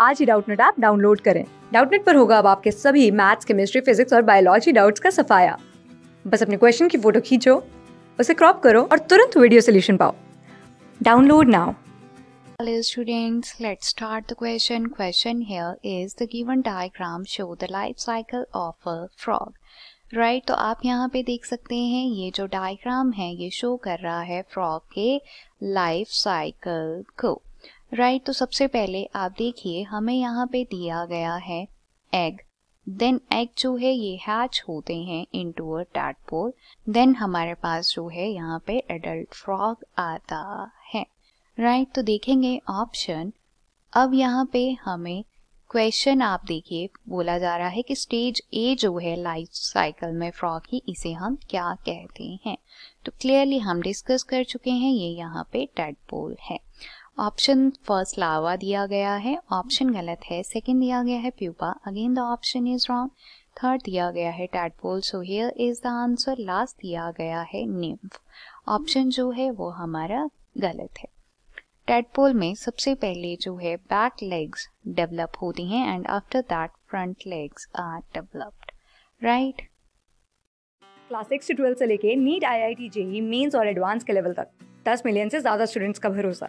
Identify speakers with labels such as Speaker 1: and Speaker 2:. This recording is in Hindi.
Speaker 1: आज ही डाउटनेट ऐप डाउनलोड करें डाउटनेट पर होगा अब आपके सभी मैथ्स केमिस्ट्री फिजिक्स और बायोलॉजी डाउट्स का सफाया बस अपने क्वेश्चन की फोटो खींचो उसे क्रॉप करो और तुरंत वीडियो सोल्यूशन पाओ download now
Speaker 2: Hello students, let's start the question. Question here is the given diagram show the life cycle of a frog. Right right, तो आप यहाँ पे देख सकते हैं ये जो डायग्राम है ये शो कर रहा है फ्रॉग के लाइफ साइकिल को राइट right, तो सबसे पहले आप देखिए हमें यहाँ पे दिया गया है एग देन एग जो है ये हैच होते हैं into a tadpole then हमारे पास जो है यहाँ पे एडल्ट फ्रॉग आता है राइट right, तो देखेंगे ऑप्शन अब यहाँ पे हमें क्वेश्चन आप देखिए बोला जा रहा है कि स्टेज ए जो है लाइफ साइकिल में फ्रॉग ही इसे हम क्या कहते हैं तो क्लियरली हम डिस्कस कर चुके हैं ये यहाँ पे टेडपोल है ऑप्शन फर्स्ट लावा दिया गया है ऑप्शन गलत है सेकंड दिया गया है pupa again the option is wrong third दिया गया है tadpole so here is the answer last दिया गया है निम्फ ऑप्शन जो है वो हमारा गलत है टैटपोल में सबसे पहले जो है बैक लेग्स डेवलप होती हैं and after that front legs are developed right class six से ट्वेल्थ से लेके NEET I I T JEE mains और एडवांस के लेवल तक
Speaker 3: दस मिलियन से ज़्यादा स्टूडेंट्स का भरोसा